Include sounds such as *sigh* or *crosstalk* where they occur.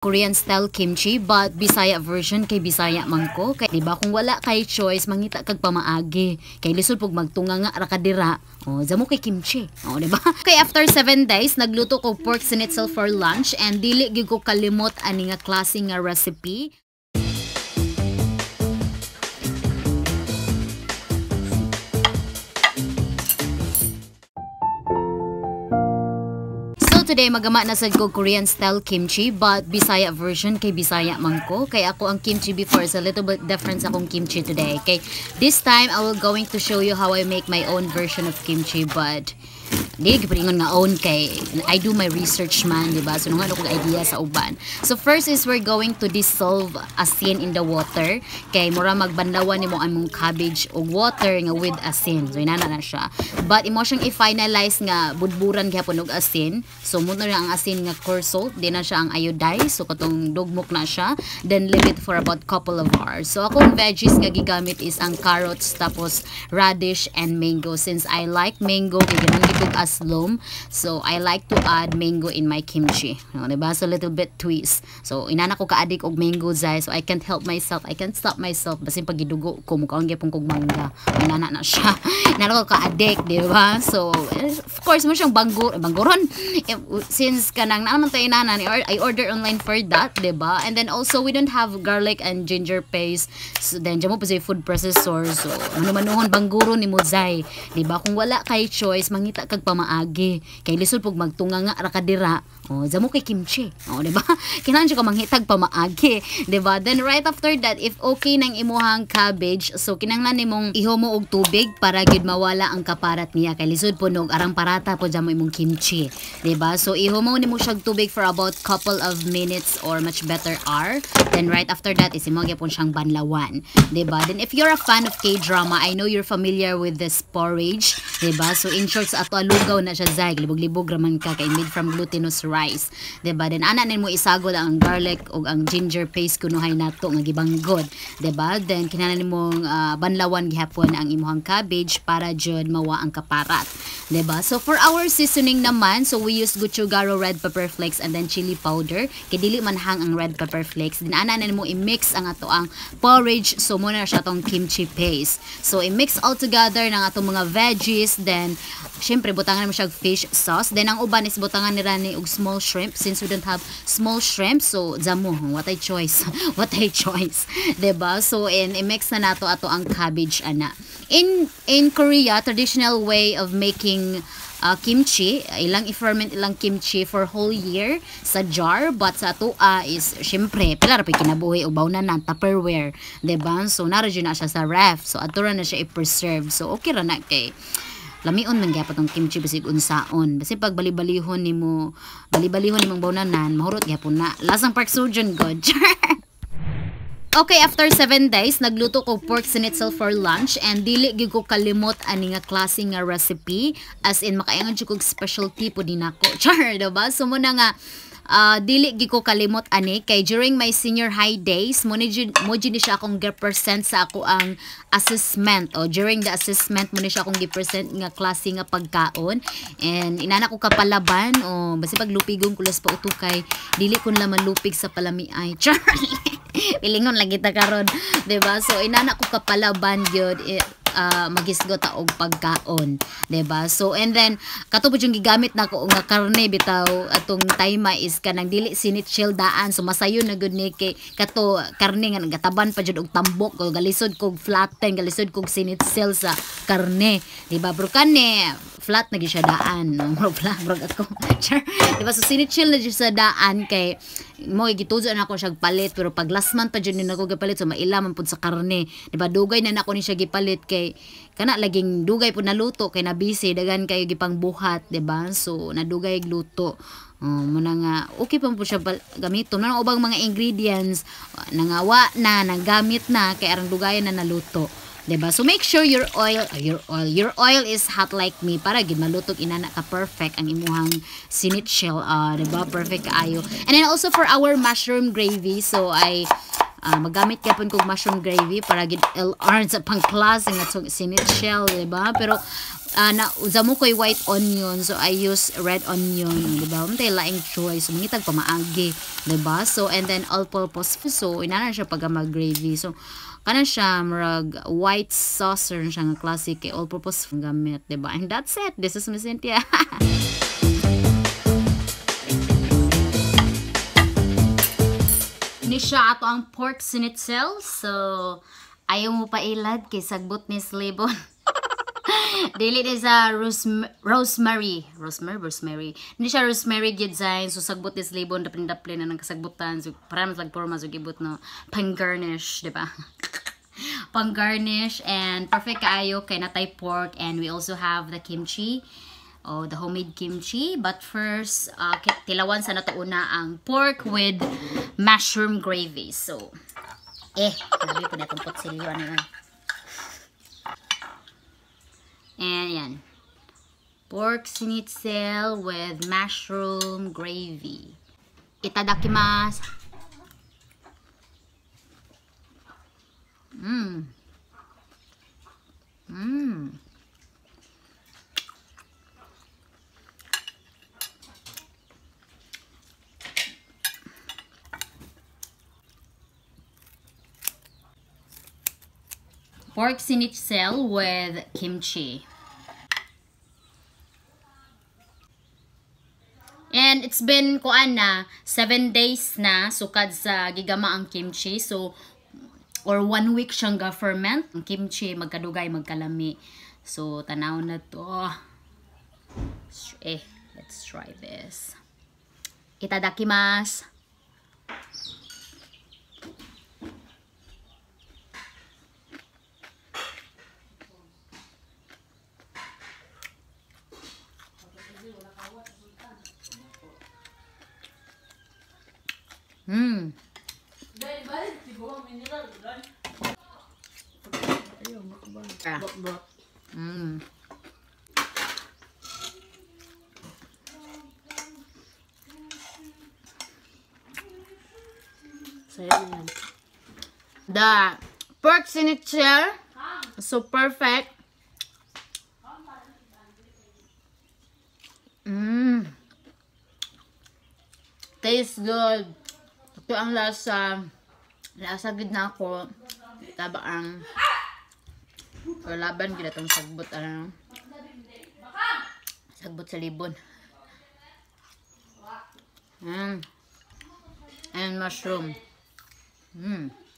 Korean style kimchi but Bisaya version kay Bisaya mangko kay di ba kung wala kay choice mangita kag pamaagi kay lisod pug magtunga nga ra kadira oh jamo kay kimchi oh di ba *laughs* kay after 7 days nagluto ko pork schnitzel for lunch and dili gyud ko kalimot ani nga klase nga recipe today magama na sad ko Korean style kimchi but Bisaya version kay Bisaya man Kay ako ang kimchi before is a little bit different sa akong kimchi today. okay this time I will going to show you how I make my own version of kimchi but Di, giparingon nga own kay, I do my research man, di ba? So, nung ano kong idea sa uban. So, first is we're going to dissolve asin in the water. Kay, mura magbandawan ni mo among cabbage o water nga with asin. So, inana na siya. But, imo siyang i-finalize nga budburan gihapon og asin. So, muna na ang asin nga core salt. Di na siya ang iodized. So, katong dugmok na siya. Then, leave it for about couple of hours. So, akong veggies nga gigamit is ang carrots, tapos radish and mango. Since I like mango, kay ganun gitog aslom. So, I like to add mango in my kimchi. No, oh, diba? So, little bit twist. So, inana ko kaadik og mango zay. So, I can't help myself. I can't stop myself. Basin pagidugo ko, mukaon gyapon kog mangga. Inana na siya. *laughs* inana ko kaadik, diba? So, of course, mo siyang banggo, banggoron. Eh, since kanang naman tayo inana, I order online for that, diba? And then also, we don't have garlic and ginger paste. So, then, dyan mo pa food processor. So, manumanuhon bangguro ni mo Mozay. Diba? Kung wala kay choice, mangita kag maagi. Kay lisod pug magtunga nga rakadira. ka dira. Oh, damo kay kimchi. Oh, di ba? *laughs* Kinahanglan siya ka manghitag pa maagi, di ba? Then right after that, if okay nang imuhang cabbage, so kinahanglan nimong ihomo og tubig para gid mawala ang kaparat niya kay lisod punog arang parata po damo imong kimchi, di ba? So ihomo ni nimo siyag tubig for about couple of minutes or much better hour. Then right after that, isimo gyapon siyang banlawan, di ba? Then if you're a fan of K-drama, I know you're familiar with this porridge Diba? So in short sa ato alugaw na siya zag, libog-libog raman ka kay made from glutinous rice. Diba? Then ana nin mo isagol ang garlic ug ang ginger paste kunuhay nato nga gibanggod. Diba? Then kinahanglan nimo uh, ah, banlawan gihapon ang imong cabbage para jud mawa ang kaparat. Diba? So for our seasoning naman, so we use gochugaro red pepper flakes and then chili powder. Kidili dili man hang ang red pepper flakes. Then ana nin mo i-mix ang ato ang porridge so mo na siya tong kimchi paste. So i-mix all together ng atong mga veggies cheese. Then, syempre, butangan mo siya fish sauce. Then, ang uban is butangan ni rani og small shrimp. Since we don't have small shrimp, so, jamu what a choice. *laughs* what a choice. *laughs* ba diba? So, and i-mix na nato ato ang cabbage, ana. In, in Korea, traditional way of making uh, kimchi ilang i-ferment ilang kimchi for whole year sa jar but sa atoa ah, is syempre pila ra pay kinabuhi ubaw na nang Tupperware de ba so naro na siya sa ref so ato na siya i-preserve so okay ra na kay lamion nang gyapon tong kimchi bisig unsaon basi pag balibalihon nimo balibalihon nimong bawnanan mahurot gyapon na lasang park sojourn god *laughs* Okay, after 7 days, nagluto ko pork schnitzel for lunch and dili gyud ko kalimot ani nga klase nga recipe as in makaingon jud kog specialty po din ako. *laughs* Char, diba? So mo na nga uh, dili gi ko kalimot ani kay during my senior high days mo ni mo ni siya akong gi-present sa ako ang assessment o during the assessment mo ni siya akong gi-present nga klase nga pagkaon and inana ko kapalaban o basi pag lupigong kulas pa uto kay dili kun laman lupig sa palami ay *laughs* char pilingon lagi ta karon de ba so inana ko kapalaban gyud eh, uh, magisgot og pagkaon, 'di ba? So and then katupod yung gigamit nako nga karne bitaw atong tayma is kanang dili sinit daan so masayon na gud ni kay kato karne nga nagataban pa jud og tambok o galisod kog flatten galisod kog sinit sa karne, 'di ba? Bro kani flat na siya daan no *laughs* murag flat murag ako sure di ba so sinichill na siya daan kay mo gituzo na ako siya palit pero pag last month pa jud ni nako gipalit so mailaman pud sa karne di ba dugay na nako ni siya gipalit kay kana laging dugay pud naluto kay nabisi dagan kayo gipang buhat di ba so nadugay luto Oh, na nga, okay pa po siya gamito. Nang ubang mga ingredients, nangawa na, nagamit na, kaya arang dugayan na naluto. Diba? So make sure your oil, ah, your oil, your oil is hot like me para gid inana ka perfect ang imuhang sinit shell, uh, diba? Perfect kaayo. And then also for our mushroom gravy, so I Uh, magamit kaya po kong mushroom gravy para gid LR sa pangklaseng at sinit shell, di ba? Pero uh, na mo koy white onion so I use red onion di ba untay laing choice so, mangitag pamaagi di ba so and then all purpose so inana siya pag gravy so kana siya murag white saucer siya nga classic all purpose gamit di ba and that's it this is Miss Cynthia *laughs* siya ato ang pork sinitsel. So, ayaw mo pa ilad kay sagbot ni Slibon. *laughs* Dili ni sa rosemary. Rosemary, rosemary. Hindi siya rosemary gidzain. So, sagbot ni Slibon. Dapin-dapin na ng kasagbutan. So, para parang nagporma. So, gibot no. Pang-garnish, di ba? *laughs* Pang-garnish. And perfect kaayo kay natay pork. And we also have the kimchi. Oh, the homemade kimchi. But first, uh, tilawan sa una ang pork with mushroom gravy. So, eh, grabe po na itong potsilyo. Ano yan? And yan. Pork schnitzel with mushroom gravy. Itadakimasu. Mmm. Mmm. pork sinitsel with kimchi. And it's been kuan na 7 days na sukad sa gigama ang kimchi. So or 1 week siyang ga-ferment. Ang kimchi magkadugay magkalami. So tanaw na to. Eh, let's try this. Itadakimasu. Hmm. Ah. Hmm. Sa'yo yan. The pork sinitcher. So perfect. Mmm. Tastes good. So, ang lasa, lasa gid na ako, taba ang, so, laban gid atong sagbot, ano, sagbot sa libon. Mm. And mushroom. Mm.